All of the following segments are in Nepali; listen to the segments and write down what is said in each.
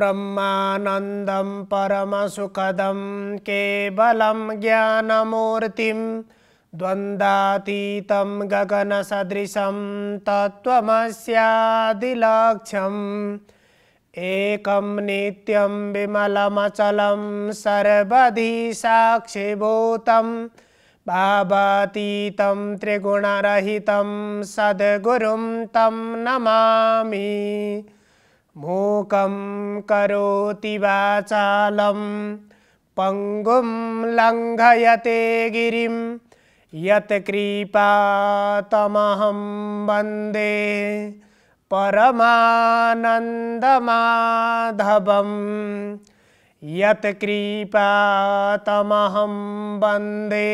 ब्रह्मानन्दं परमसुखदं केवलं ज्ञानमूर्तिम् द्वन्द्वातीतं गगनसदृशं तत्त्वमस्यादिलक्ष्यम् एकं नित्यं विमलमचलं सर्वधि साक्षिभूतं भावातीतं त्रिगुणरहितं सद्गुरुं तं नमामि मूकं करोति वाचालं पङ्गुं लङ्घयते गिरिम् यत्कृपातमहं वन्दे परमानन्दमाधवं यत्कृपातमहं वन्दे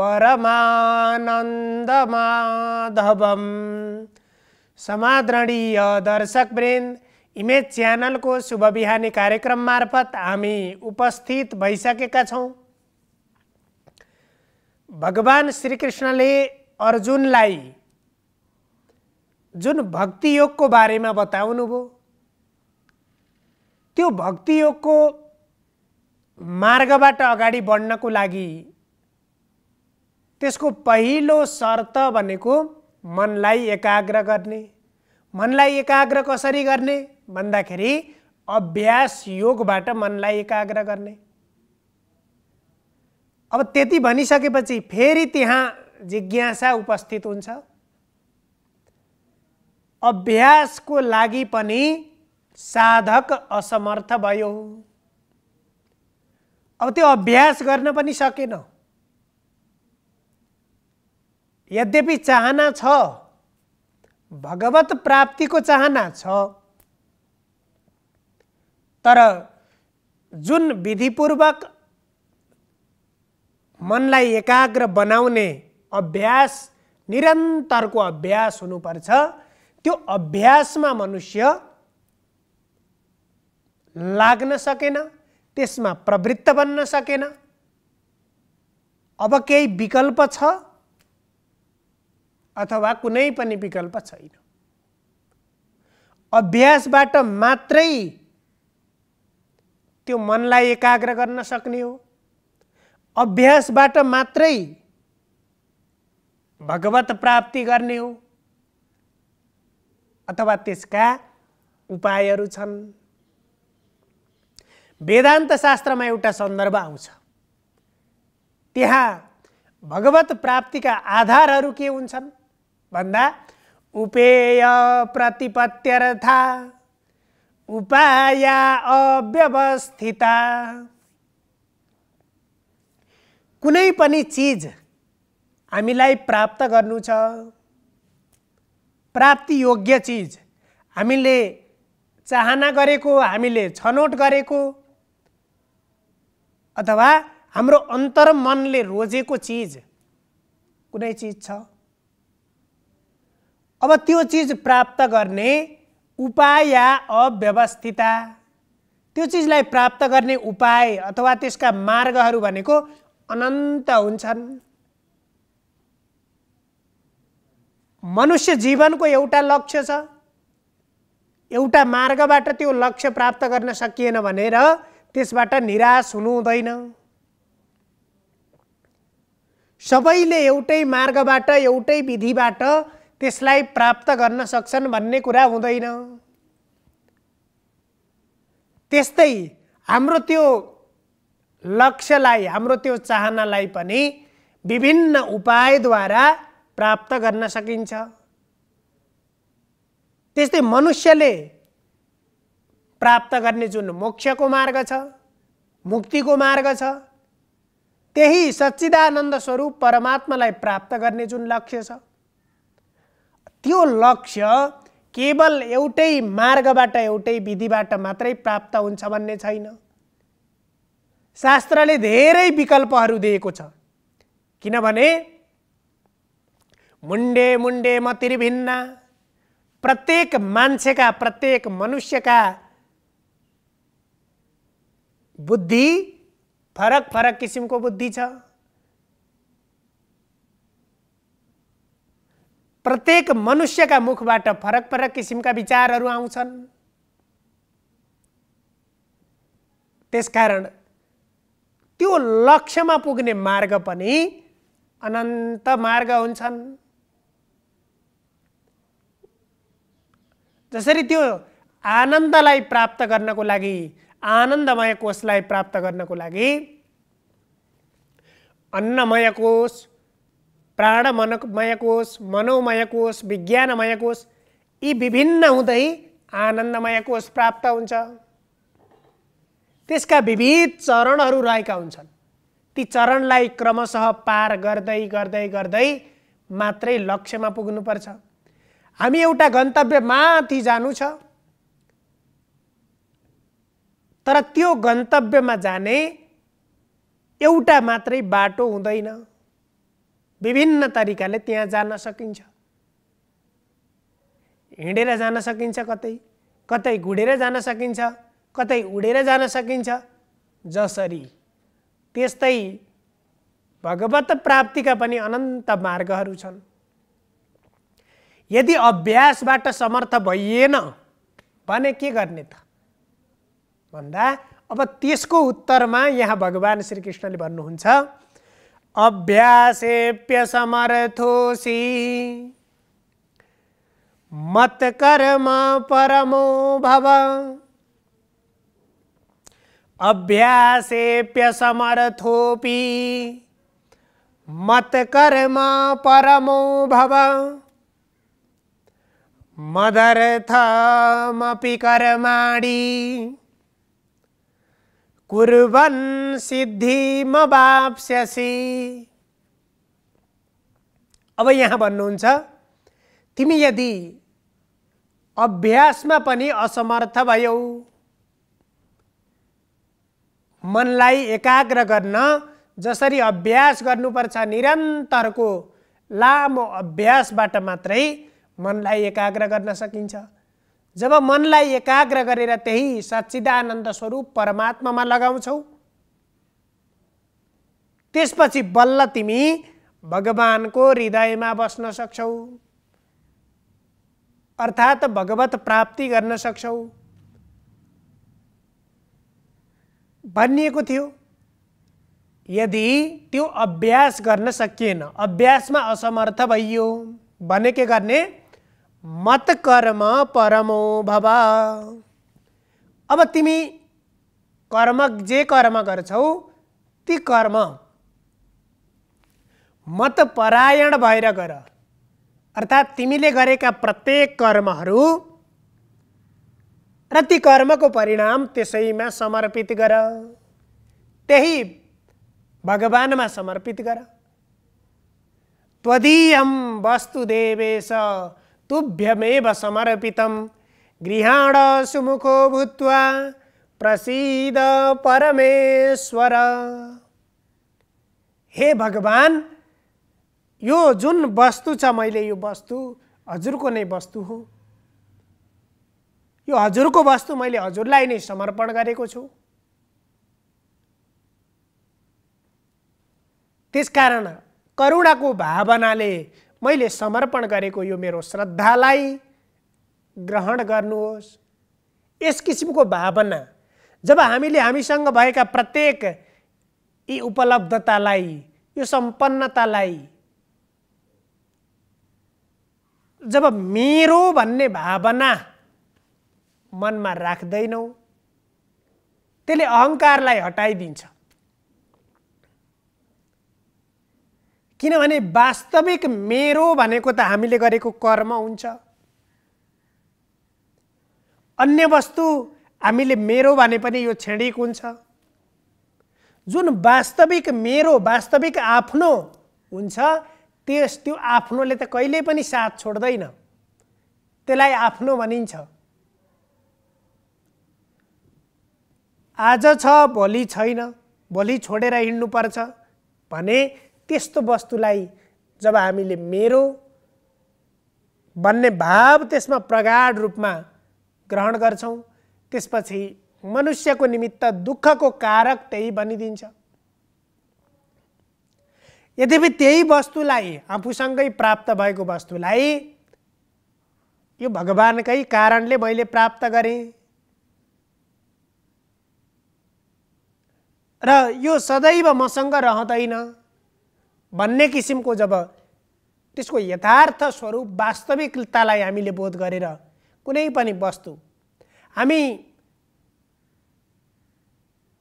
परमानन्दमाधवं समादरणीय दर्शकवृन्द इमेज च्यानलको शुभ बिहानी कार्यक्रम मार्फत हामी उपस्थित भइसकेका छौँ भगवान श्रीकृष्णले अर्जुनलाई जुन भक्तियोगको बारेमा बताउनुभयो त्यो भक्तियोगको मार्गबाट अगाडि बढ्नको लागि त्यसको पहिलो शर्त भनेको मनलाई एकाग्र गर्ने मनलाई एकाग्र कसरी गर्ने भन्दाखेरि अभ्यास योगबाट मनलाई एकाग्र गर्ने अब त्यति भनिसकेपछि फेरि त्यहाँ जिज्ञासा उपस्थित हुन्छ अभ्यासको लागि पनि साधक असमर्थ भयो अब त्यो अभ्यास गर्न पनि सकेन यद्यपि चाहना छ भगवत प्राप्तिको चाहना छ तर जुन विधिपूर्वक मनलाई एकाग्र बनाउने अभ्यास निरन्तरको अभ्यास हुनुपर्छ त्यो अभ्यासमा मनुष्य लाग्न सकेन त्यसमा प्रवृत्त बन्न सकेन अब केही विकल्प छ अथवा कुनै पनि विकल्प छैन अभ्यासबाट मात्रै त्यो मनलाई एकाग्र गर्न सक्ने हो अभ्यासबाट मात्रै भगवत प्राप्ति गर्ने हो अथवा त्यसका उपायहरू छन् वेदान्त शास्त्रमा एउटा सन्दर्भ आउँछ त्यहाँ भगवत प्राप्तिका आधारहरू के हुन्छन् भन्दा उपेय प्रतिपत्यर्था उपाया अव्यवस्थिता कुनै पनि चिज हामीलाई प्राप्त गर्नु छ प्राप्ति योग्य चिज हामीले चाहना गरेको हामीले छनौट गरेको अथवा हाम्रो अन्तर मनले रोजेको चिज कुनै चिज छ अब त्यो चिज प्राप्त गर्ने उपाय या अव्यवस्थिता त्यो चिजलाई प्राप्त गर्ने उपाय अथवा त्यसका मार्गहरू भनेको अनन्त हुन्छन् मनुष्य जीवनको एउटा लक्ष्य छ एउटा मार्गबाट त्यो लक्ष्य प्राप्त गर्न सकिएन भनेर त्यसबाट निराश हुनु हुँदैन सबैले एउटै मार्गबाट एउटै विधिबाट त्यसलाई प्राप्त गर्न सक्छन् भन्ने कुरा हुँदैन त्यस्तै हाम्रो त्यो लक्ष्यलाई हाम्रो त्यो चाहनालाई पनि विभिन्न उपायद्वारा प्राप्त गर्न सकिन्छ त्यस्तै मनुष्यले प्राप्त गर्ने जुन मोक्षको मार्ग छ मुक्तिको मार्ग छ त्यही सच्चिदानन्द स्वरूप परमात्मालाई प्राप्त गर्ने जुन लक्ष्य छ त्यो लक्ष्य केवल एउटै मार्गबाट एउटै विधिबाट मात्रै प्राप्त हुन्छ भन्ने छैन शास्त्रले धेरै विकल्पहरू दिएको छ किनभने मुन्डे मुन्डे त्रिभिन्न प्रत्येक मान्छेका प्रत्येक मनुष्यका बुद्धि फरक फरक किसिमको बुद्धि छ प्रत्येक मनुष्यका मुखबाट फरक फरक किसिमका विचारहरू आउँछन् त्यसकारण त्यो लक्ष्यमा पुग्ने मार्ग पनि अनन्त मार्ग हुन्छन् जसरी त्यो आनन्दलाई प्राप्त गर्नको लागि आनन्दमय कोषलाई प्राप्त गर्नको लागि अन्नमय कोष प्राणमनमय कोष मनोमय कोष विज्ञानमय कोष यी विभिन्न हुँदै आनन्दमय कोष प्राप्त हुन्छ त्यसका विविध चरणहरू रहेका हुन्छन् ती चरणलाई क्रमशः पार गर्दै गर्दै गर्दै मात्रै लक्ष्यमा पुग्नुपर्छ हामी एउटा गन्तव्य माथि जानु छ तर त्यो गन्तव्यमा जाने एउटा मात्रै बाटो हुँदैन विभिन्न तरिकाले त्यहाँ जान सकिन्छ हिँडेर जान सकिन्छ कतै कतै घुडेर जान सकिन्छ कतै उडेर जान सकिन्छ जसरी त्यस्तै भगवत प्राप्तिका पनि अनन्त मार्गहरू छन् यदि अभ्यासबाट समर्थ भइएन भने के गर्ने त भन्दा अब त्यसको उत्तरमा यहाँ भगवान् श्रीकृष्णले भन्नुहुन्छ अभ्यासेप्य समर्थोसी मत कर्म परमो भव मत कर्म परमो भव मदर्थमपि कर्माणि कुर्वन् सिद्धिमवाप्स्यसि अब यहाँ भन्नुहुन्छ तिमी यदि अभ्यासमा पनि असमर्थ भयौ मनलाई एकाग्र गर्न जसरी अभ्यास गर्नुपर्छ निरन्तरको लामो अभ्यासबाट मात्रै मनलाई एकाग्र गर्न सकिन्छ जब मनलाई एकाग्र गरेर त्यही सच्चिदानन्द स्वरूप परमात्मामा लगाउँछौ त्यसपछि बल्ल तिमी भगवानको हृदयमा बस्न सक्छौ अर्थात् भगवत प्राप्ति गर्न सक्छौ भनिएको थियो यदि त्यो अभ्यास गर्न सकिएन अभ्यासमा असमर्थ भइयो भने के गर्ने मत कर्म परमो भव अब तिमी कर्म जे कर्म गर्छौ ती कर्म मत मतपरायण भएर गर अर्थात् तिमीले गरेका प्रत्येक कर्महरू र ती कर्मको परिणाम त्यसैमा समर्पित गर त्यही भगवानमा समर्पित गर त्वदीयम वस्तुदेवेश तुभ्यमेव समर्पितम गृहाण सुमुखो भूत्वा प्रसिद परमेश्वर हे भगवान् यो जुन वस्तु छ मैले यो वस्तु हजुरको नै वस्तु हो यो हजुरको वस्तु मैले हजुरलाई नै समर्पण गरेको छु त्यसकारण करुणाको भावनाले मैले समर्पण गरेको यो मेरो श्रद्धालाई ग्रहण गर्नुहोस् यस किसिमको भावना जब हामीले हामीसँग भएका प्रत्येक यी उपलब्धतालाई यो सम्पन्नतालाई जब मेरो भन्ने भावना मनमा राख्दैनौँ त्यसले अहङ्कारलाई हटाइदिन्छ किनभने वास्तविक मेरो भनेको त हामीले गरेको कर्म हुन्छ अन्य वस्तु हामीले मेरो भने पनि यो क्षणिक हुन्छ जुन वास्तविक मेरो वास्तविक आफ्नो हुन्छ त्यस त्यो आफ्नोले त कहिले पनि साथ छोड्दैन त्यसलाई आफ्नो भनिन्छ आज छ भोलि छैन भोलि छोडेर हिँड्नुपर्छ भने त्यस्तो वस्तुलाई जब हामीले मेरो भन्ने भाव त्यसमा प्रगाढ रूपमा ग्रहण गर्छौँ त्यसपछि मनुष्यको निमित्त दुःखको कारक त्यही बनिदिन्छ यद्यपि त्यही वस्तुलाई आफूसँगै प्राप्त भएको वस्तुलाई यो भगवानकै कारणले मैले प्राप्त गरेँ र यो सदैव मसँग रहँदैन भन्ने किसिमको जब त्यसको यथार्थ स्वरूप वास्तविकतालाई हामीले बोध गरेर कुनै पनि वस्तु हामी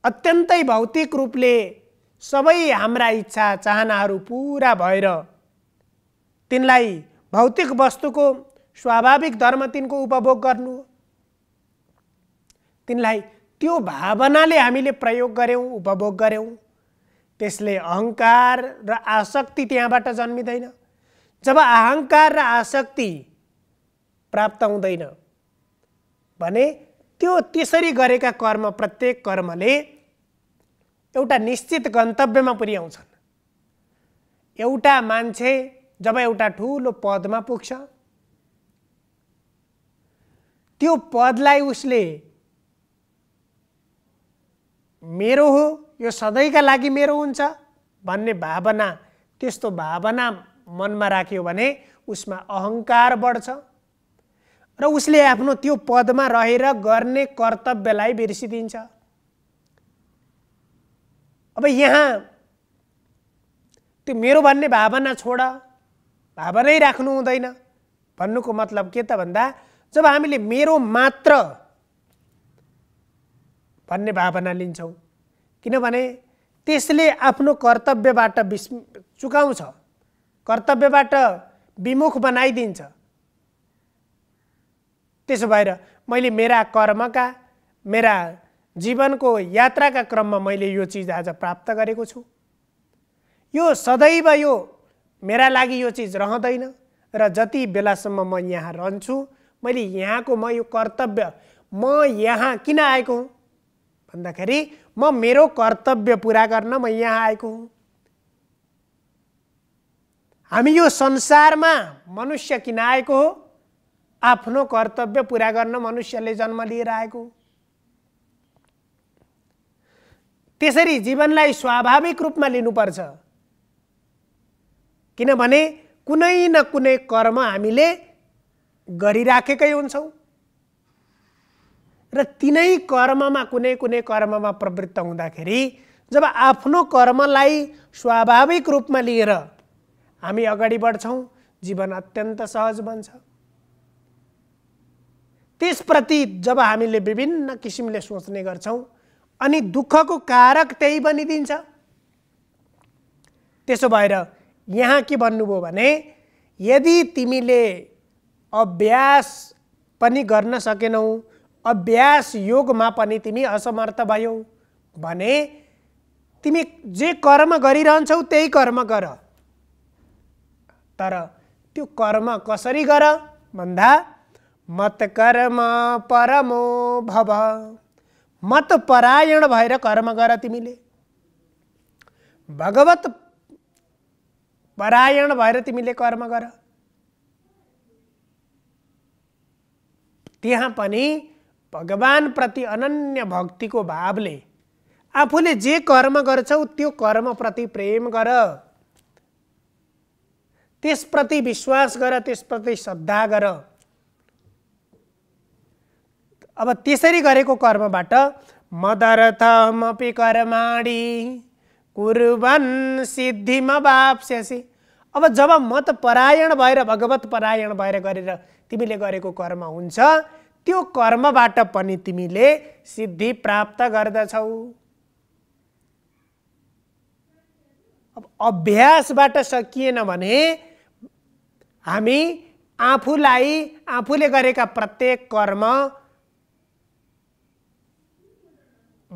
अत्यन्तै भौतिक रूपले सबै हाम्रा इच्छा चाहनाहरू पुरा भएर तिनलाई भौतिक वस्तुको स्वाभाविक धर्म तिनको उपभोग गर्नु तिनलाई त्यो भावनाले हामीले प्रयोग गऱ्यौँ उपभोग गऱ्यौँ त्यसले अहङ्कार र आसक्ति त्यहाँबाट जन्मिँदैन जब अहङ्कार र आसक्ति प्राप्त हुँदैन भने त्यो त्यसरी गरेका कर्म प्रत्येक कर्मले एउटा निश्चित गन्तव्यमा पुर्याउँछन् एउटा मान्छे जब एउटा ठुलो पदमा पुग्छ त्यो पदलाई उसले मेरो हो यो सधैँका लागि मेरो हुन्छ भन्ने भावना त्यस्तो भावना मनमा राख्यो भने उसमा अहङ्कार बढ्छ र उसले आफ्नो त्यो पदमा रहेर गर्ने कर्तव्यलाई बिर्सिदिन्छ अब यहाँ त्यो मेरो भन्ने भावना छोड भावनै राख्नु हुँदैन भन्नुको मतलब के त भन्दा जब हामीले मेरो मात्र भन्ने भावना लिन्छौँ किनभने त्यसले आफ्नो कर्तव्यबाट बिस् चुकाउँछ कर्तव्यबाट विमुख बनाइदिन्छ त्यसो भएर मैले मेरा कर्मका मेरा जीवनको यात्राका क्रममा मैले यो चिज आज प्राप्त गरेको छु यो सदैव यो मेरा लागि यो चिज रहँदैन र जति बेलासम्म म यहाँ रहन्छु मैले यहाँको म यो कर्तव्य म यहाँ किन आएको हुँ भन्दाखेरि म मेरो कर्तव्य पुरा गर्न म यहाँ आएको हुँ हामी यो संसारमा मनुष्य किन आएको हो आफ्नो कर्तव्य पुरा गर्न मनुष्यले जन्म लिएर आएको त्यसरी जीवनलाई स्वाभाविक रूपमा लिनुपर्छ किनभने कुनै न कुनै कर्म हामीले गरिराखेकै हुन्छौँ र तिनै कर्ममा कुनै कुनै कर्ममा प्रवृत्त हुँदाखेरि जब आफ्नो कर्मलाई स्वाभाविक रूपमा लिएर हामी अगाडि बढ्छौँ जीवन अत्यन्त सहज बन्छ त्यसप्रति जब हामीले विभिन्न किसिमले सोच्ने गर्छौँ अनि दुःखको कारक त्यही बनिदिन्छ त्यसो भएर यहाँ के भन्नुभयो भने यदि तिमीले अभ्यास पनि गर्न सकेनौ अभ्यास योगमा पनि तिमी असमर्थ भयौ भने तिमी जे कर्म गरिरहन्छौ त्यही कर्म गर तर त्यो कर्म कसरी गर भन्दा मत कर्म परमो भव मत परायण भएर कर्म गर तिमीले भगवत परायण भएर तिमीले कर्म गर त्यहाँ पनि प्रति अनन्य भक्तिको भावले आफूले जे कर्म गर्छौ त्यो कर्मप्रति प्रेम गर त्यसप्रति विश्वास गर त्यसप्रति श्रद्धा गर अब त्यसरी गरेको कर्मबाट मदर्थमपि कर्माणी कुर्बन सिद्धिमा वाप्स्यासी अब जब मत परायण भएर भगवत परायण भएर गरेर तिमीले गरेको कर्म हुन्छ त्यो कर्मबाट पनि तिमीले सिद्धि प्राप्त गर्दछौ अब अभ्यासबाट सकिएन भने हामी आफूलाई आफूले गरेका प्रत्येक कर्म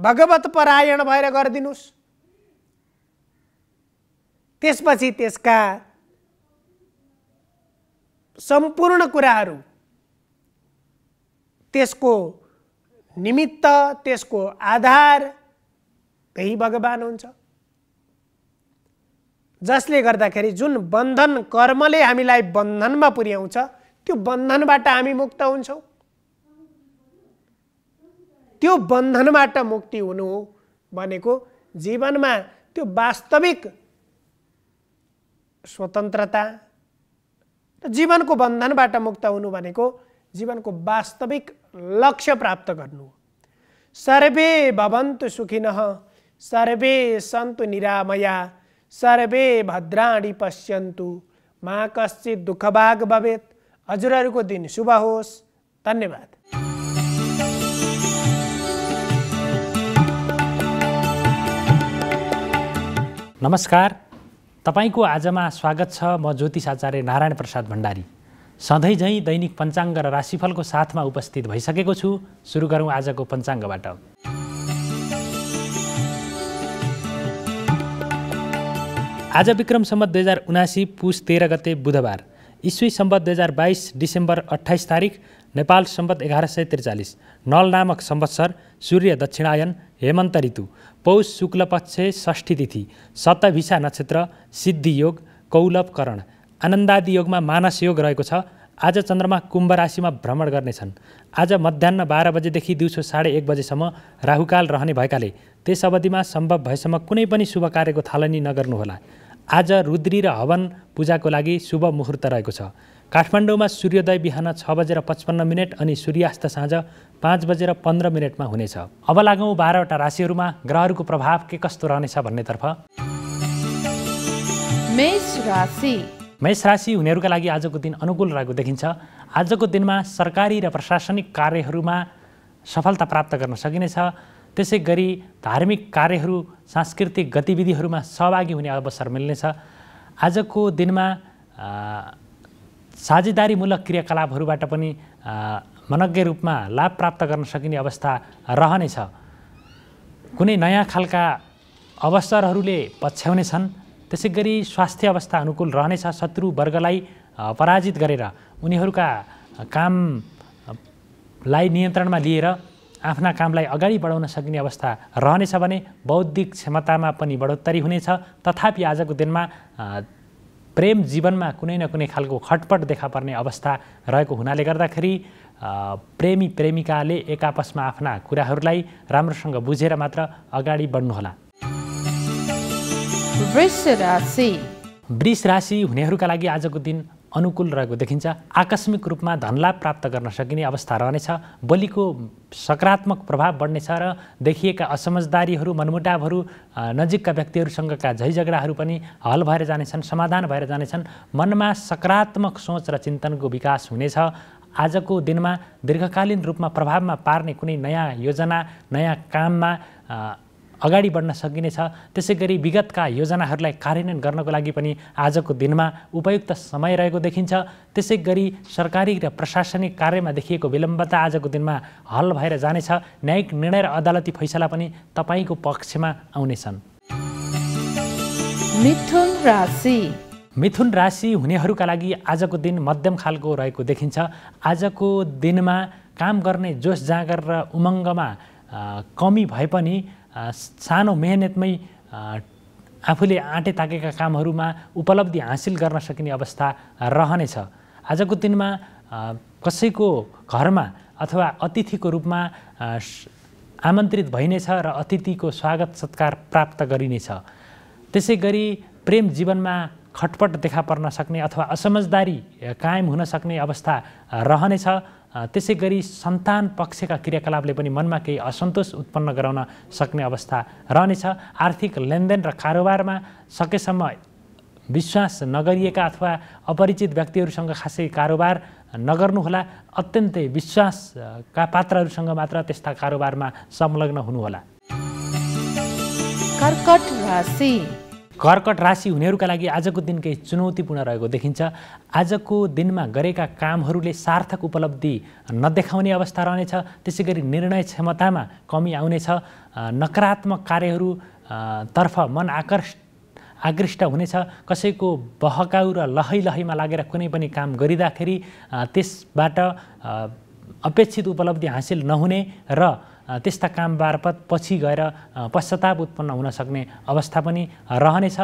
भगवत परायण भएर गरिदिनुहोस् त्यसपछि त्यसका सम्पूर्ण कुराहरू त्यसको निमित्त त्यसको आधार त्यही भगवान हुन्छ जसले गर्दाखेरि जुन बन्धन कर्मले हामीलाई बन्धनमा पुर्याउँछ त्यो बन्धनबाट हामी मुक्त हुन्छौँ त्यो बन्धनबाट मुक्ति हुनु भनेको जीवनमा त्यो वास्तविक स्वतन्त्रता र जीवनको बन्धनबाट मुक्त हुनु भनेको जीवनको वास्तविक लक्ष्य प्राप्त गर्नु सर्वे भवन्तु सुखिनः सर्वे सन्तु निरामया सर्वे भद्राणी पश्यन्तु मा कश्चित् दुःखभाग भवेत् हजुरहरूको दिन शुभ होस् धन्यवाद नमस्कार तपाईँको आजमा स्वागत छ म ज्योतिष आचार्य नारायण प्रसाद भण्डारी सधैँ झैँ दैनिक पञ्चाङ्ग र राशिफलको साथमा उपस्थित भइसकेको छु सुरु गरौँ आजको पञ्चाङ्गबाट आज विक्रम सम्बत दुई हजार उनासी पुस तेह्र गते बुधबार इस्वी सम्बत दुई हजार बाइस डिसेम्बर अठाइस तारिक नेपाल सम्बत एघार सय त्रिचालिस नल नामक संवत्सर सूर्य दक्षिणायन हेमन्त ऋतु पौष शुक्लपक्ष षष्ठी तिथि सतभिसा नक्षत्र सिद्धियोग कौलभकरण आनन्दादि योगमा मानस योग रहेको छ आज चन्द्रमा कुम्भ राशिमा भ्रमण गर्नेछन् आज मध्याह बाह्र बजेदेखि दिउँसो साढे एक बजेसम्म राहुकाल रहने भएकाले त्यस अवधिमा सम्भव भएसम्म कुनै पनि शुभ कार्यको थालनी नगर्नुहोला आज रुद्री र हवन पूजाको लागि शुभ मुहुर्त रहेको छ काठमाडौँमा सूर्योदय बिहान छ बजेर पचपन्न मिनट अनि सूर्यास्त साँझ पाँच बजेर पन्ध्र मिनटमा हुनेछ अब लागौँ बाह्रवटा राशिहरूमा ग्रहहरूको प्रभाव के कस्तो रहनेछ भन्नेतर्फ मेष राशि हुनेहरूका लागि आजको दिन अनुकूल रहेको देखिन्छ आजको दिनमा सरकारी र प्रशासनिक कार्यहरूमा सफलता प्राप्त गर्न सकिनेछ त्यसै गरी धार्मिक कार्यहरू सांस्कृतिक गतिविधिहरूमा सहभागी हुने अवसर मिल्नेछ आजको दिनमा साझेदारीमूलक क्रियाकलापहरूबाट पनि मनज्ञ रूपमा लाभ प्राप्त गर्न सकिने अवस्था रहनेछ कुनै नयाँ खालका अवसरहरूले पछ्याउने छन् त्यसै गरी स्वास्थ्य अवस्था अनुकूल रहनेछ शत्रु वर्गलाई पराजित गरेर उनीहरूका कामलाई नियन्त्रणमा लिएर आफ्ना कामलाई अगाडि बढाउन सक्ने अवस्था रहनेछ भने बौद्धिक क्षमतामा पनि बढोत्तरी हुनेछ तथापि आजको दिनमा प्रेम जीवनमा कुनै न कुनै खालको खटपट देखा पर्ने अवस्था रहेको हुनाले गर्दाखेरि प्रेमी प्रेमिकाले एक आपसमा आफ्ना कुराहरूलाई राम्रोसँग बुझेर मात्र अगाडि बढ्नुहोला वृष राशि वृष राशि हुनेहरूका लागि आजको दिन अनुकूल रहेको देखिन्छ आकस्मिक रूपमा धनलाभ प्राप्त गर्न सकिने अवस्था रहनेछ बलिको सकारात्मक प्रभाव बढ्नेछ र देखिएका असमझदारीहरू मनमुटावहरू नजिकका व्यक्तिहरूसँगका झैझगडाहरू पनि हल भएर जानेछन् समाधान भएर जानेछन् मनमा सकारात्मक सोच र चिन्तनको विकास हुनेछ आजको दिनमा दीर्घकालीन रूपमा प्रभावमा पार्ने कुनै नयाँ योजना नयाँ काममा अगाडि बढ्न सकिनेछ त्यसै गरी विगतका योजनाहरूलाई कार्यान्वयन गर्नको लागि पनि आजको दिनमा उपयुक्त समय रहेको देखिन्छ त्यसै गरी सरकारी र प्रशासनिक कार्यमा देखिएको विलम्बता आजको दिनमा हल भएर जानेछ न्यायिक निर्णय र अदालती फैसला पनि तपाईँको पक्षमा आउनेछन् मिथुन राशि मिथुन राशि हुनेहरूका लागि आजको दिन मध्यम खालको रहेको देखिन्छ आजको दिनमा काम गर्ने जोस जाँगर र उमङ्गमा कमी भए पनि सानो मेहनतमै आफूले आँटे ताकेका कामहरूमा उपलब्धि हासिल गर्न सकिने अवस्था रहनेछ आजको दिनमा कसैको घरमा अथवा अतिथिको रूपमा आमन्त्रित भइनेछ र अतिथिको स्वागत सत्कार प्राप्त गरिनेछ त्यसै गरी प्रेम जीवनमा खटपट देखा पर्न सक्ने अथवा असमझदारी कायम हुन सक्ने अवस्था रहनेछ त्यसै गरी सन्तान पक्षका क्रियाकलापले पनि मनमा केही असन्तोष उत्पन्न गराउन सक्ने अवस्था रहनेछ आर्थिक लेनदेन र कारोबारमा सकेसम्म विश्वास नगरिएका अथवा अपरिचित व्यक्तिहरूसँग खासै कारोबार नगर्नुहोला अत्यन्तै विश्वासका पात्रहरूसँग मात्र त्यस्ता कारोबारमा संलग्न हुनुहोला कर्कट राशि कर्कट राशि हुनेहरूका लागि आजको दिन केही चुनौतीपूर्ण रहेको देखिन्छ आजको दिनमा गरेका कामहरूले सार्थक उपलब्धि नदेखाउने अवस्था रहनेछ त्यसै गरी निर्णय क्षमतामा कमी आउनेछ नकारात्मक कार्यहरूतर्फ मन आकर्ष आकृष्ट हुनेछ कसैको बहकाउ र लहै लहैमा लागेर कुनै पनि काम गरिँदाखेरि त्यसबाट अपेक्षित उपलब्धि हासिल नहुने र त्यस्ता काम पछि गएर पश्चाताप उत्पन्न हुन सक्ने अवस्था पनि रहनेछ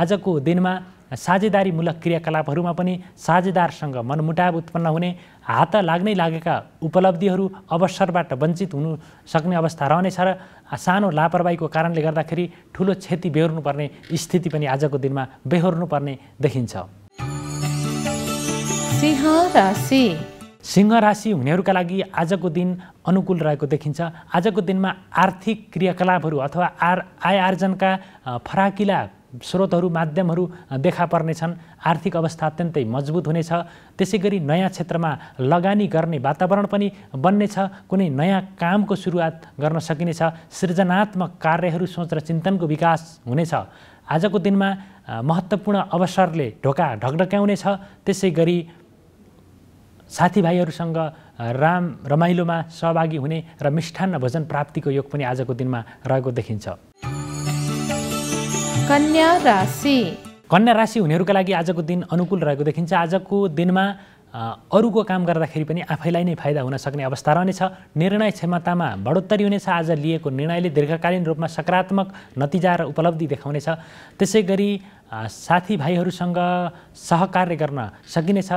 आजको दिनमा साझेदारीमूलक क्रियाकलापहरूमा पनि साझेदारसँग मनमुटाव उत्पन्न हुने हात लाग्नै लागेका उपलब्धिहरू अवसरबाट वञ्चित हुनु सक्ने अवस्था रहनेछ र सानो लापरवाहीको कारणले गर्दाखेरि ठुलो क्षति बेहोर्नुपर्ने स्थिति पनि आजको दिनमा बेहोर्नुपर्ने देखिन्छ सिंह राशि हुनेहरूका लागि आजको दिन अनुकूल रहेको देखिन्छ आजको दिनमा आर्थिक क्रियाकलापहरू अथवा आर आय आर्जनका फराकिला स्रोतहरू माध्यमहरू देखा पर्नेछन् आर्थिक अवस्था अत्यन्तै मजबुत हुनेछ त्यसै गरी नयाँ क्षेत्रमा लगानी गर्ने वातावरण पनि बन्नेछ कुनै नयाँ कामको सुरुवात गर्न सकिनेछ सृजनात्मक कार्यहरू सोच र चिन्तनको विकास हुनेछ आजको दिनमा महत्त्वपूर्ण अवसरले ढोका ढकढक्याउनेछ त्यसै गरी साथीभाइहरूसँग राम रमाइलोमा सहभागी हुने र मिष्ठान्न भोजन प्राप्तिको योग पनि आजको दिनमा रहेको देखिन्छ कन्या राशि कन्या राशि हुनेहरूका लागि आजको दिन अनुकूल रहेको देखिन्छ आजको दिनमा अरूको काम गर्दाखेरि पनि आफैलाई नै फाइदा हुन सक्ने अवस्था रहनेछ निर्णय क्षमतामा बढोत्तरी हुनेछ आज लिएको निर्णयले दीर्घकालीन रूपमा सकारात्मक नतिजा र उपलब्धि देखाउनेछ त्यसै गरी साथीभाइहरूसँग सहकार्य गर्न सकिनेछ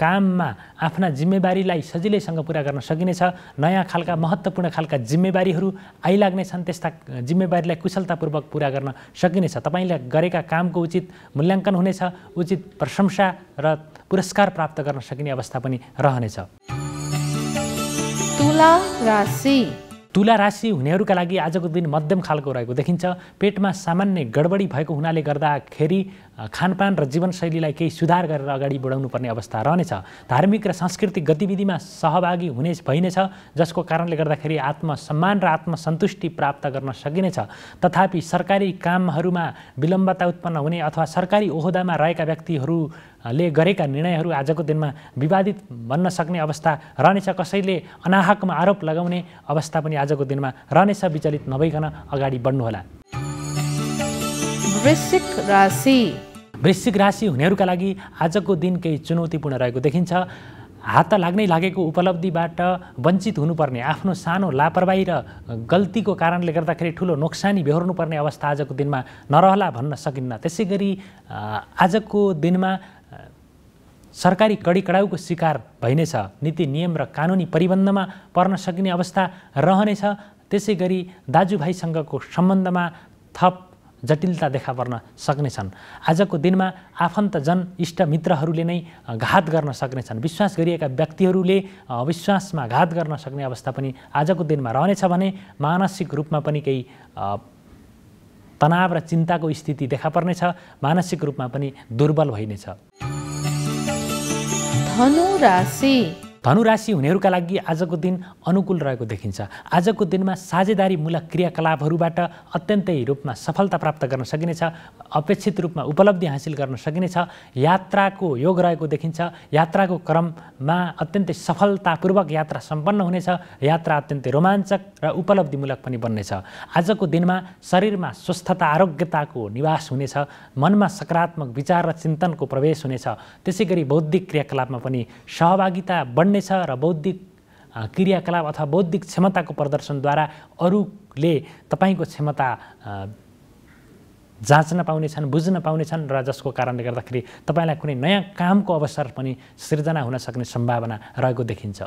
काममा आफ्ना जिम्मेवारीलाई सजिलैसँग पुरा गर्न सकिनेछ नयाँ खालका महत्त्वपूर्ण खालका जिम्मेवारीहरू आइलाग्नेछन् त्यस्ता जिम्मेवारीलाई कुशलतापूर्वक पुरा गर्न सकिनेछ तपाईँले गरेका कामको उचित मूल्याङ्कन हुनेछ उचित प्रशंसा र पुरस्कार प्राप्त गर्न सकिने अवस्था पनि रहनेछ तुला राशि तुला राशि हुनेहरूका लागि आजको दिन मध्यम खालको रहेको देखिन्छ पेटमा सामान्य गडबडी भएको हुनाले गर्दाखेरि खानपान र जीवनशैलीलाई केही सुधार गरेर अगाडि बढाउनु पर्ने अवस्था रहनेछ धार्मिक र सांस्कृतिक गतिविधिमा सहभागी हुने भइनेछ जसको कारणले गर्दाखेरि आत्मसम्मान र आत्मसन्तुष्टि प्राप्त गर्न सकिनेछ तथापि सरकारी कामहरूमा विलम्बता उत्पन्न हुने अथवा सरकारी ओहदामा रहेका व्यक्तिहरू ले गरेका निर्णयहरू आजको दिनमा विवादित बन्न सक्ने अवस्था रहनेछ कसैले अनाहकमा आरोप लगाउने अवस्था पनि आजको दिनमा रहनेछ विचलित नभइकन अगाडि बढ्नुहोला वृश्चिक राशि वृश्चिक राशि हुनेहरूका लागि आजको दिन केही चुनौतीपूर्ण रहेको देखिन्छ हात लाग्नै लागेको उपलब्धिबाट वञ्चित हुनुपर्ने आफ्नो सानो लापरवाही र गल्तीको कारणले गर्दाखेरि ठुलो नोक्सानी बेहोर्नुपर्ने अवस्था आजको दिनमा नरहला भन्न सकिन्न त्यसै गरी आजको दिनमा सरकारी कडी कडाउको शिकार भइ छ नीति नियम र कानुनी परिबन्धमा पर्न सकिने अवस्था रहनेछ त्यसै गरी दाजुभाइसँगको सम्बन्धमा थप जटिलता देखा पर्न सक्नेछन् आजको दिनमा आफन्तजन इष्टमित्रहरूले नै घात गर्न सक्नेछन् विश्वास गरिएका व्यक्तिहरूले विश्वासमा घात गर्न सक्ने अवस्था पनि आजको दिनमा रहनेछ भने मानसिक रूपमा पनि केही तनाव र चिन्ताको स्थिति देखा पर्नेछ मानसिक रूपमा पनि दुर्बल भइनेछ धनु राशि धनुराशि हुनेहरूका लागि आजको दिन अनुकूल रहेको देखिन्छ आजको दिनमा साझेदारीमूलक क्रियाकलापहरूबाट अत्यन्तै रूपमा सफलता प्राप्त गर्न सकिनेछ अपेक्षित रूपमा उपलब्धि हासिल गर्न सकिनेछ यात्राको योग रहेको देखिन्छ यात्राको क्रममा अत्यन्तै सफलतापूर्वक यात्रा सम्पन्न हुनेछ यात्रा अत्यन्तै रोमाञ्चक र उपलब्धिमूलक पनि बन्नेछ आजको दिनमा शरीरमा स्वस्थता आरोग्यताको निवास हुनेछ मनमा सकारात्मक विचार र चिन्तनको प्रवेश हुनेछ त्यसै गरी बौद्धिक क्रियाकलापमा पनि सहभागिता बढ्ने बढ्नेछ र बौद्धिक क्रियाकलाप अथवा बौद्धिक क्षमताको प्रदर्शनद्वारा अरूले तपाईँको क्षमता जाँच्न पाउनेछन् बुझ्न पाउनेछन् र जसको कारणले गर्दाखेरि तपाईँलाई कुनै नयाँ कामको अवसर पनि सृजना हुन सक्ने सम्भावना रहेको देखिन्छ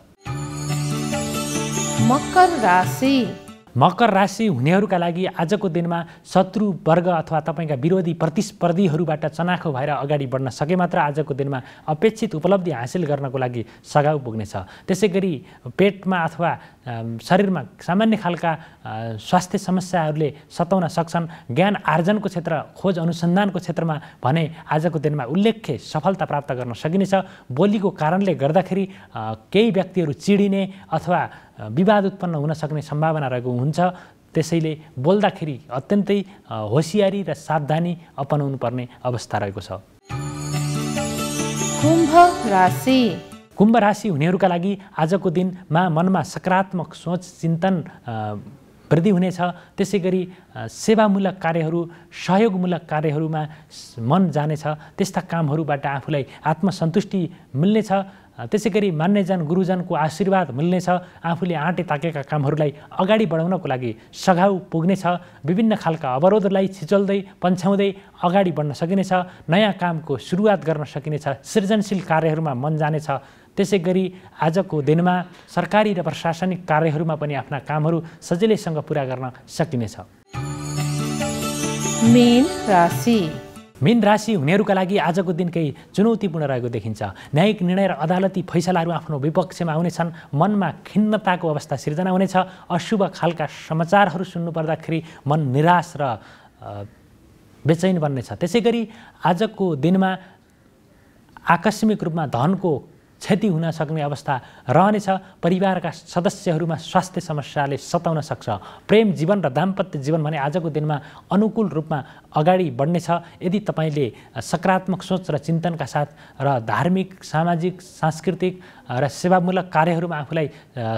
मकर राशि मकर राशि हुनेहरूका लागि आजको दिनमा शत्रु वर्ग अथवा तपाईँका विरोधी प्रतिस्पर्धीहरूबाट चनाखो भएर अगाडि बढ्न सके मात्र आजको दिनमा अपेक्षित उपलब्धि हासिल गर्नको लागि सघाउ पुग्नेछ त्यसै गरी पेटमा अथवा शरीरमा सामान्य खालका स्वास्थ्य समस्याहरूले सताउन सक्छन् ज्ञान आर्जनको क्षेत्र खोज अनुसन्धानको क्षेत्रमा भने आजको दिनमा उल्लेख्य सफलता प्राप्त गर्न सकिनेछ बोलीको कारणले गर्दाखेरि केही व्यक्तिहरू चिडिने अथवा विवाद उत्पन्न हुन सक्ने सम्भावना रहेको हुन्छ हुन्छ त्यसैले बोल्दाखेरि अत्यन्तै होसियारी र सावधानी अपनाउनु पर्ने अवस्था रहेको छ कुम्भ राशि कुम्भ राशि हुनेहरूका लागि आजको दिनमा मनमा सकारात्मक सोच चिन्तन वृद्धि हुनेछ त्यसै गरी सेवामूलक कार्यहरू सहयोगमूलक कार्यहरूमा मन जानेछ त्यस्ता कामहरूबाट आफूलाई आत्मसन्तुष्टि मिल्नेछ त्यसै गरी मान्यजन गुरुजनको आशीर्वाद मिल्नेछ आफूले आँटे ताकेका कामहरूलाई अगाडि बढाउनको लागि सघाउ पुग्नेछ विभिन्न खालका अवरोधलाई छिचल्दै पन्छ्याउँदै अगाडि बढ्न सकिनेछ नयाँ कामको सुरुवात गर्न सकिनेछ सृजनशील कार्यहरूमा मन जानेछ त्यसै गरी आजको दिनमा सरकारी र प्रशासनिक कार्यहरूमा पनि आफ्ना कामहरू सजिलैसँग पुरा गर्न सकिनेछ मेन राशि हुनेहरूका लागि आजको दिन केही चुनौतीपूर्ण रहेको देखिन्छ न्यायिक निर्णय र अदालती फैसलाहरू आफ्नो विपक्षमा आउनेछन् मनमा खिन्नताको अवस्था सिर्जना हुनेछ अशुभ खालका समाचारहरू सुन्नुपर्दाखेरि मन निराश र बेचैन बन्नेछ त्यसै गरी आजको दिनमा आकस्मिक रूपमा धनको क्षति हुन सक्ने अवस्था रहनेछ परिवारका सदस्यहरूमा स्वास्थ्य समस्याले सताउन सक्छ प्रेम जीवन र दाम्पत्य जीवन भने आजको दिनमा अनुकूल रूपमा अगाडि बढ्नेछ यदि तपाईँले सकारात्मक सोच र चिन्तनका साथ र धार्मिक सामाजिक सांस्कृतिक र सेवामूलक कार्यहरूमा आफूलाई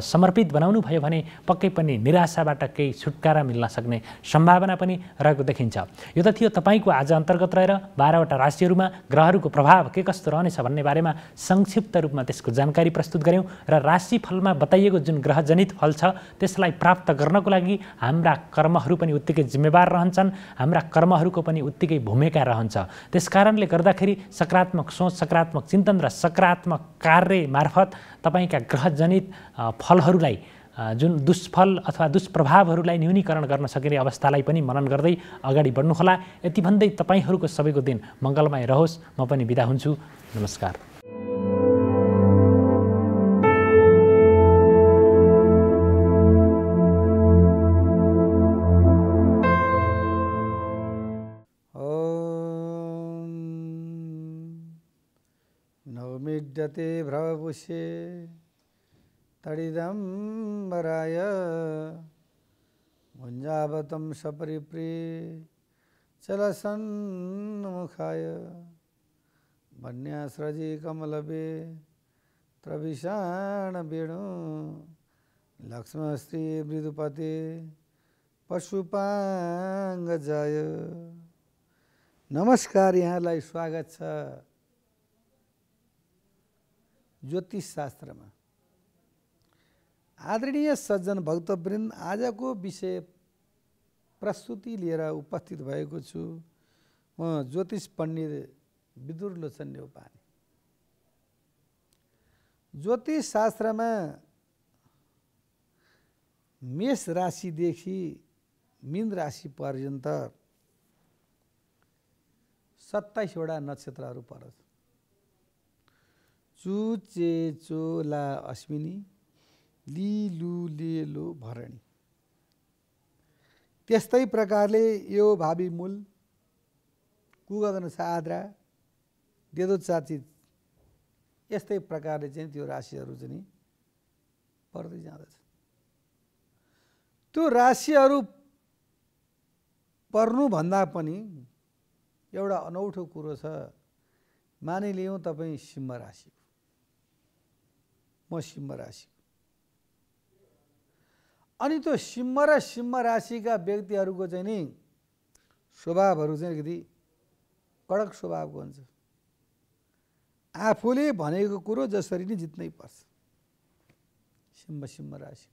समर्पित बनाउनु भयो भने पक्कै पनि निराशाबाट केही छुटकारा मिल्न सक्ने सम्भावना पनि रहेको देखिन्छ यो त थियो तपाईँको आज अन्तर्गत रहेर बाह्रवटा राशिहरूमा ग्रहहरूको प्रभाव के कस्तो रहनेछ भन्ने बारेमा संक्षिप्त रूपमा त्यसको जानकारी प्रस्तुत गऱ्यौँ र राशिफलमा बताइएको जुन ग्रहजनित फल छ त्यसलाई प्राप्त गर्नको लागि हाम्रा कर्महरू पनि उत्तिकै जिम्मेवार रहन्छन् हाम्रा कर्महरूको पनि उत्तिकै भूमिका रहन्छ त्यस कारणले गर्दाखेरि सकारात्मक सोच सकारात्मक चिन्तन र सकारात्मक कार्य मार्फत मार्फत तपाईँका ग्रहजनित फलहरूलाई जुन दुष्फल अथवा दुष्प्रभावहरूलाई न्यूनीकरण गर्न सकिने अवस्थालाई पनि मनन गर्दै अगाडि बढ्नुहोला यति भन्दै तपाईँहरूको सबैको दिन मङ्गलमय रहोस् म पनि बिदा हुन्छु नमस्कार जगते भ्रवपुष्ये तडिदम्बराय भुञ्जावतं सपरिप्री चलसन्मुखाय कमलवे त्रविषाणवेणु मृदुपति मृदुपते पशुपाङ्गजाय नमस्कार यहाँलाई स्वागत छ ज्योतिष शास्त्रमा आदरणीय सज्जन भक्तवृन्द आजको विषय प्रस्तुति लिएर उपस्थित भएको छु म ज्योतिष पण्डित विदुर लोचन नेपाली शास्त्रमा मेष राशिदेखि मिन राशि पर्यन्त सत्ताइसवटा नक्षत्रहरू पर्छ चोला अश्विनी लिलुलेलो भरणी त्यस्तै प्रकारले यो भावी मूल कुगदन साद्रा देदोचाचित यस्तै प्रकारले चाहिँ त्यो राशिहरू चाहिँ पर्दै जाँदछ त्यो राशिहरू पर्नुभन्दा पनि एउटा अनौठो कुरो छ मानिलियौँ तपाईँ सिंह राशि म सिंह राशि अनि त्यो सिंह र सिंह राशिका व्यक्तिहरूको चाहिँ नि स्वभावहरू चाहिँ अलिकति कडक स्वभावको हुन्छ आफूले भनेको कुरो जसरी नै जित्नै पर्छ सिंह सिंह राशि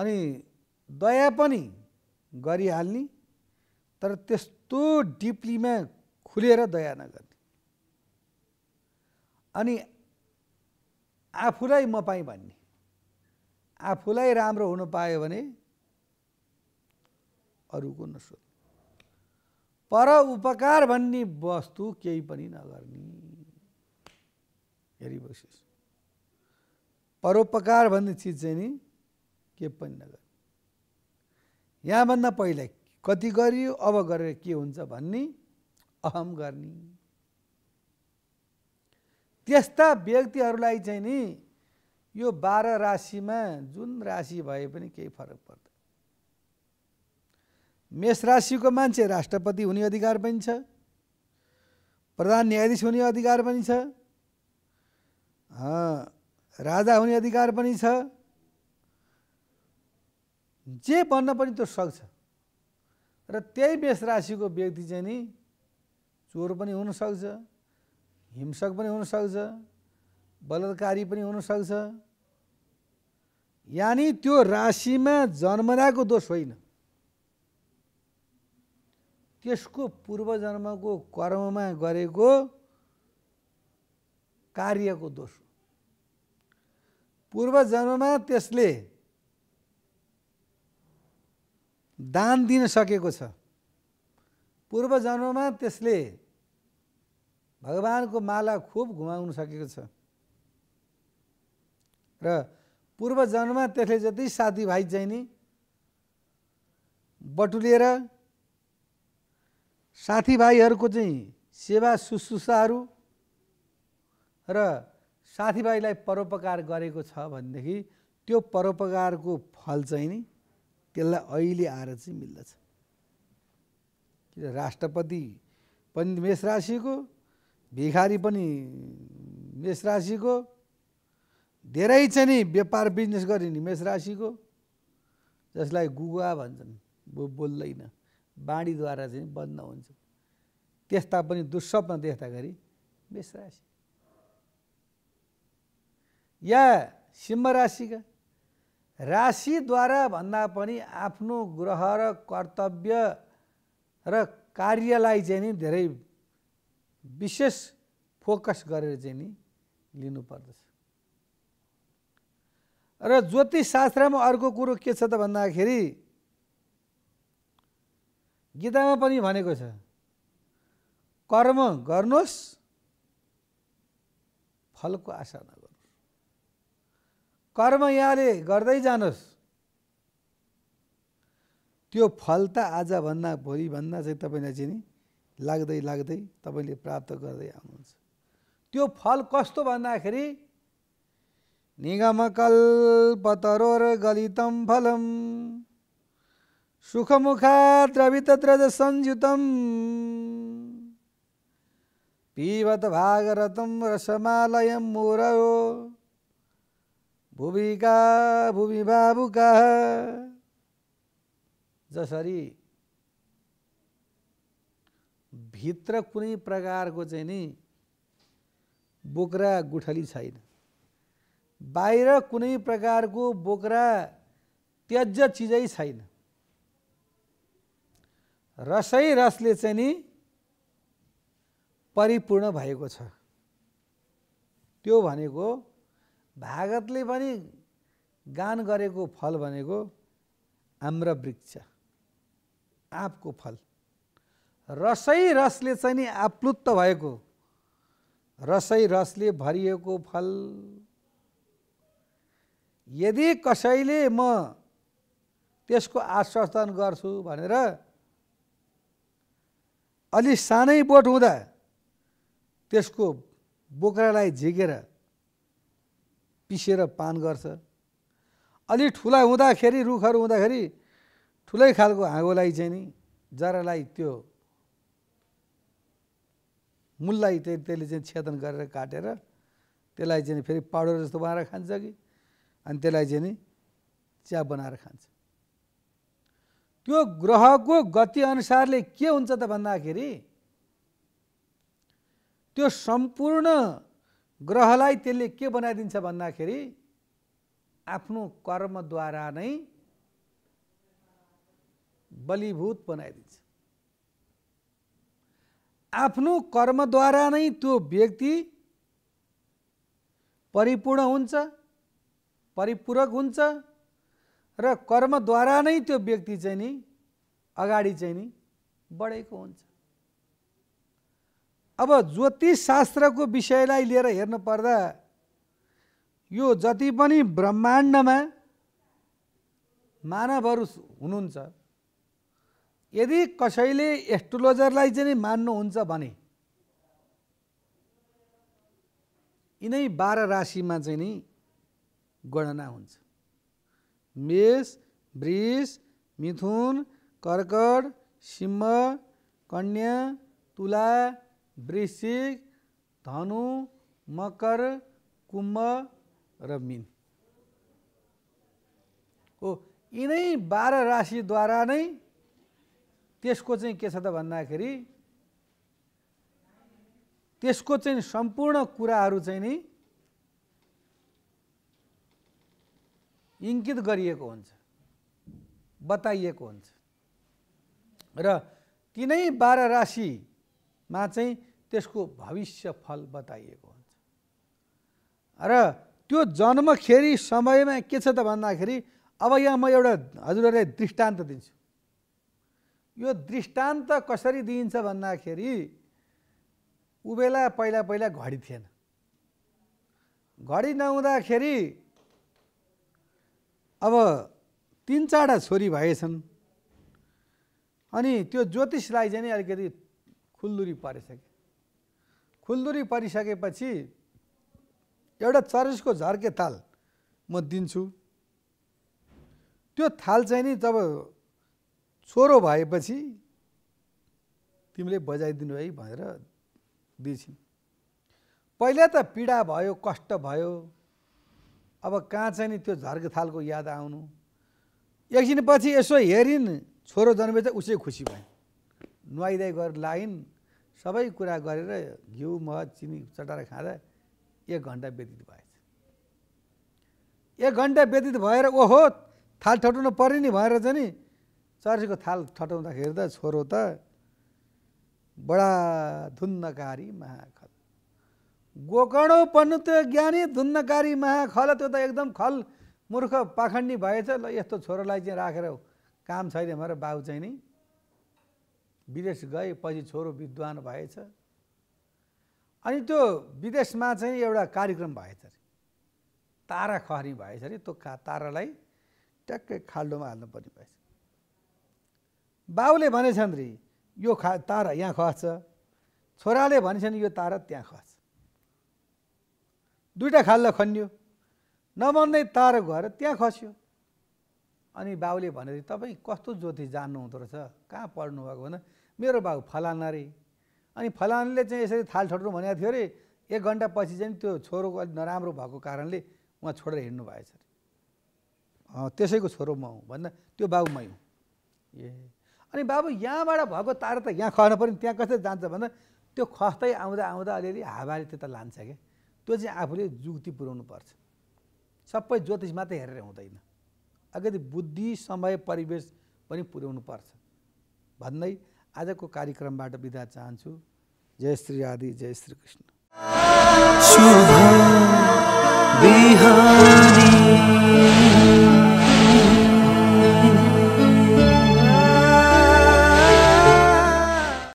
अनि दया पनि गरिहाल्ने तर त्यस्तो डिप्लीमा खुलेर दया नगर्ने अनि आफूलाई म पाएँ भन्ने आफूलाई राम्रो हुनु पायो भने अरूको नसोध्ने पर उपकार भन्ने वस्तु केही पनि नगर्ने हेरिबसिस् परोपकार भन्ने चिज चाहिँ नि के पनि नगर्ने यहाँभन्दा पहिला कति गरियो अब गरेर के हुन्छ भन्ने अहम गर्ने त्यस्ता व्यक्तिहरूलाई चाहिँ नि यो बाह्र राशिमा जुन राशि भए पनि केही फरक पर्दैन मेष राशिको मान्छे राष्ट्रपति हुने अधिकार पनि छ प्रधान न्यायाधीश हुने अधिकार पनि छ राजा हुने अधिकार पनि छ जे बन्न पनि त्यो सक्छ र त्यही मेष राशिको व्यक्ति चाहिँ नि चोर पनि हुनसक्छ हिंसक पनि हुनसक्छ बलात्कारी पनि हुनसक्छ यानि त्यो राशिमा जन्मनाको दोष होइन त्यसको पूर्वजन्मको कर्ममा गरेको कार्यको दोष हो पूर्वजन्ममा त्यसले दान दिन सकेको छ पूर्वजन्ममा त्यसले भगवानको माला खुब घुमाउनु सकेको छ र पूर्व पूर्वजन्ममा त्यसले जति साथीभाइ चाहिँ नि बटुलेर साथीभाइहरूको चाहिँ सेवा शुश्रूषाहरू र साथीभाइलाई परोपकार गरेको छ भनेदेखि त्यो परोपकारको फल चाहिँ नि त्यसलाई अहिले आएर चाहिँ मिल्दछ राष्ट्रपति पनि मेष राशिको भिखारी पनि मेष राशिको धेरै चाहिँ नि व्यापार बिजनेस गर्ने नि मेष राशिको जसलाई गुगुवा भन्छन् बो बोल्दैन बाणीद्वारा चाहिँ बन्द हुन्छ त्यस्ता पनि दुस्वप्न देख्दाखेरि मेष राशि या सिंह राशिका राशिद्वारा भन्दा पनि आफ्नो ग्रह र कर्तव्य र कार्यलाई चाहिँ नि धेरै विशेष फोकस गरेर चाहिँ नि लिनुपर्दछ र ज्योतिषशास्त्रमा अर्को कुरो के छ त भन्दाखेरि गीतामा पनि भनेको छ कर्म गर्नुहोस् फलको आशा नगर्नुहोस् कर्म यहाँले गर्दै जानुहोस् त्यो फल त आजभन्दा भोलिभन्दा चाहिँ तपाईँलाई चाहिँ नि लाग्दै लाग्दै तपाईँले प्राप्त गर्दै आउनुहुन्छ त्यो फल कस्तो भन्दाखेरि निगमकल्पतरोर गलितम फलम सुखमुखा द्रज संयुतम पीवत भागरतम रसमालयम मोर भूमिका भूमि बाबुका जसरी भित्र कुनै प्रकारको चाहिँ नि बोक्रा गुठली छैन बाहिर कुनै प्रकारको बोक्रा त्याज्य चिजै छैन रसै रसले चाहिँ नि परिपूर्ण भएको छ त्यो भनेको भागतले पनि गान गरेको फल भनेको आम्र वृक्ष आँपको फल रसै रसले चाहिँ नि आप्लुत्त भएको रसै रसले भरिएको फल यदि कसैले म त्यसको आश्वासन गर्छु भनेर अलि सानै बोट हुँदा त्यसको बोक्रालाई झिकेर पिसेर पान गर्छ अलि ठुला हुँदाखेरि रुखहरू हुँदाखेरि ठुलै खालको हाँगोलाई चाहिँ नि जरालाई त्यो मूललाई चाहिँ त्यसले चाहिँ छेदन गरेर काटेर त्यसलाई चाहिँ फेरि पाउडर जस्तो बनाएर खान्छ कि अनि त्यसलाई चाहिँ नि चिया बनाएर खान्छ त्यो ग्रहको गतिअनुसारले के हुन्छ त भन्दाखेरि त्यो सम्पूर्ण ग्रहलाई त्यसले के बनाइदिन्छ भन्दाखेरि आफ्नो कर्मद्वारा नै बलिभूत बनाइदिन्छ आफ्नो कर्मद्वारा नै त्यो व्यक्ति परिपूर्ण हुन्छ परिपूरक हुन्छ र कर्मद्वारा नै त्यो व्यक्ति चाहिँ नि अगाडि चाहिँ नि बढेको हुन्छ अब ज्योतिष शास्त्रको विषयलाई लिएर हेर्नु पर्दा यो जति पनि ब्रह्माण्डमा मानवहरू हुनुहुन्छ यदि कसैले एस्ट्रोलोजरलाई चाहिँ मान्नुहुन्छ भने यिनै बाह्र राशिमा चाहिँ नि गणना हुन्छ मेष वृष मिथुन कर्कट सिंह कन्या तुला वृश्चिक धनु मकर कुम्भ र मिन हो यिनै बाह्र राशिद्वारा नै त्यसको चाहिँ के छ त भन्दाखेरि त्यसको चाहिँ सम्पूर्ण कुराहरू चाहिँ नि इङ्कित गरिएको हुन्छ बताइएको हुन्छ र तिनै बाह्र राशिमा चाहिँ त्यसको भविष्य फल बताइएको हुन्छ र त्यो जन्मखेरि समयमा के छ त भन्दाखेरि अब यहाँ म एउटा हजुरहरूलाई दृष्टान्त दिन्छु यो दृष्टान्त कसरी दिइन्छ भन्दाखेरि बेला पहिला पहिला घडी थिएन घडी नहुँदाखेरि अब तिन चारवटा छोरी भएछन् अनि त्यो ज्योतिषलाई चाहिँ अलिकति खुल्दुरी परिसके खुल्दुरी परिसकेपछि एउटा चरेसको झर्के थाल म दिन्छु त्यो थाल चाहिँ नि जब छोरो भएपछि तिमीले बजाइदिनु है भनेर दिन्छन् पहिले त पीडा भयो कष्ट भयो अब कहाँ चाहिँ नि त्यो झर्गथालको याद आउनु एकछिनपछि यसो हेरिन् छोरो जन्मेछ उसै खुसी भए नुहाइदाई गरेर लाइन् सबै कुरा गरेर घिउ मह चिनी चटाएर खाँदा एक घन्टा व्यतीत भएछ एक घन्टा व्यतीत भएर ओहो थाल ठटाउनु पऱ्यो नि भनेर चाहिँ नि चर्चको थाल ठटाउँदाखेरि त छोरो त बडा धुन्नकारी महाखल गोकर्ण पन्नु त्यो ज्ञानी धुन्नकारी महाखल त्यो त एकदम खल मूर्ख पाखण्डी भएछ ल यस्तो छोरोलाई चाहिँ राखेर काम छैन मेरो बाबु चाहिँ नि विदेश गए पछि छोरो विद्वान भएछ अनि त्यो विदेशमा चाहिँ एउटा कार्यक्रम भएछ अरे तारा खहरी भएछ अरे त्यो का तारालाई ट्याक्कै खाल्डोमा हाल्नुपर्ने भएछ बाउले भनेछन् रे यो खा तारा यहाँ खस्छ छोराले भनेछन् यो तारा त्यहाँ खस्छ दुइटा खाल्ला खन्यो नभन्दै तारा गएर त्यहाँ खस्यो अनि बाउले भनेर तपाईँ कस्तो ज्योतिष जान्नुहुँदो रहेछ कहाँ पढ्नुभएको भन्दा मेरो बाबु फलाना रे अनि फलानाले चाहिँ यसरी थाल छोड्नु भनेको थियो अरे एक घन्टा पछि चाहिँ त्यो छोरोको अलिक नराम्रो भएको कारणले उहाँ छोडेर हिँड्नु भएछ त्यसैको छोरो म हुँ भन्दा त्यो बाउ मै हुँ ए अनि बाबु यहाँबाट भएको तारा त यहाँ खुवाउनु पऱ्यो त्यहाँ कसरी जान्छ भन्दा त्यो खस्दै आउँदा आउँदा अलिअलि हावाले त्यता लान्छ क्या त्यो चाहिँ आफूले जुक्ति पुर्याउनु पर्छ सबै ज्योतिष मात्रै हेरेर हुँदैन अलिकति बुद्धि समय परिवेश पनि पुर्याउनु पर्छ भन्दै आजको कार्यक्रमबाट बिदा चाहन्छु जय श्री आदि जय श्री कृष्ण बिहारी